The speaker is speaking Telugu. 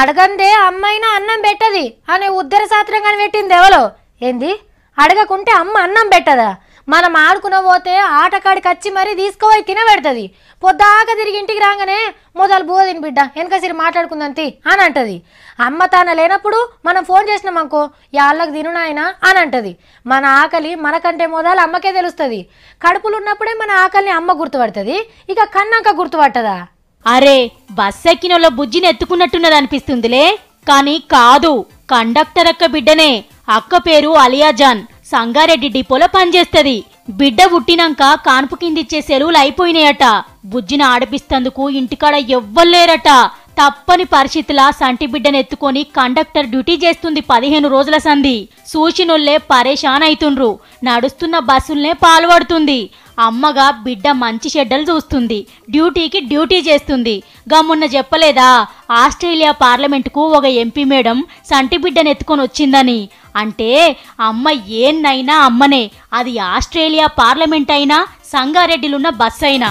అడగందే అమ్మైనా అన్నం పెట్టది అనే ఉద్దర సాత్రంగా పెట్టింది ఎవలో ఏంది అడగకుంటే అమ్మ అన్నం పెట్టదా మనం ఆడుకున పోతే ఆటకాడికి వచ్చి మరీ తీసుకుపోయి తినబెడుతుంది పొద్దాక తిరిగి ఇంటికి రాగానే మొదలు బోధిని తిని బిడ్డ వెనకసిరి మాట్లాడుకుందంతి అని అంటది అమ్మ తాన లేనప్పుడు మనం ఫోన్ చేసినాం అనుకో యాళ్ళకి తినునాయనా అని అంటది మన ఆకలి మనకంటే మొదలు అమ్మకే తెలుస్తుంది కడుపులు ఉన్నప్పుడే మన ఆకలిని అమ్మ గుర్తుపడుతుంది ఇక కన్నాక గుర్తుపట్టదా అరే బస్ ఎక్కినోళ్ళ బుజ్జిని ఎత్తుకున్నట్టున్నది అనిపిస్తుందిలే కానీ కాదు కండక్టర్ అక్క బిడ్డనే అక్క పేరు అలియాజాన్ సంగారెడ్డి డిపోలో పనిచేస్తుంది బిడ్డ పుట్టినాక కాన్పు కిందిచ్చే సెలవులు అయిపోయినాయట బుజ్జిని ఆడిపిస్తందుకు ఇంటికాడ ఎవ్వలేరట తప్పని పరిస్థితిలా సంటి బిడ్డను ఎత్తుకొని కండక్టర్ డ్యూటీ చేస్తుంది పదిహేను రోజుల సంధి సూచినోళ్లే పరేషాన్ అవుతుండ్రు నడుస్తున్న బస్సుల్నే పాల్పడుతుంది అమ్మగా బిడ్డ మంచి షెడ్డలు చూస్తుంది డ్యూటీకి డ్యూటీ చేస్తుంది గమ్మున్న చెప్పలేదా ఆస్ట్రేలియా పార్లమెంటుకు ఒక ఎంపీ మేడం సంటి బిడ్డను ఎత్తుకొని వచ్చిందని అంటే అమ్మ ఏన్నైనా అమ్మనే అది ఆస్ట్రేలియా పార్లమెంట్ అయినా సంగారెడ్డిలున్న బస్ అయినా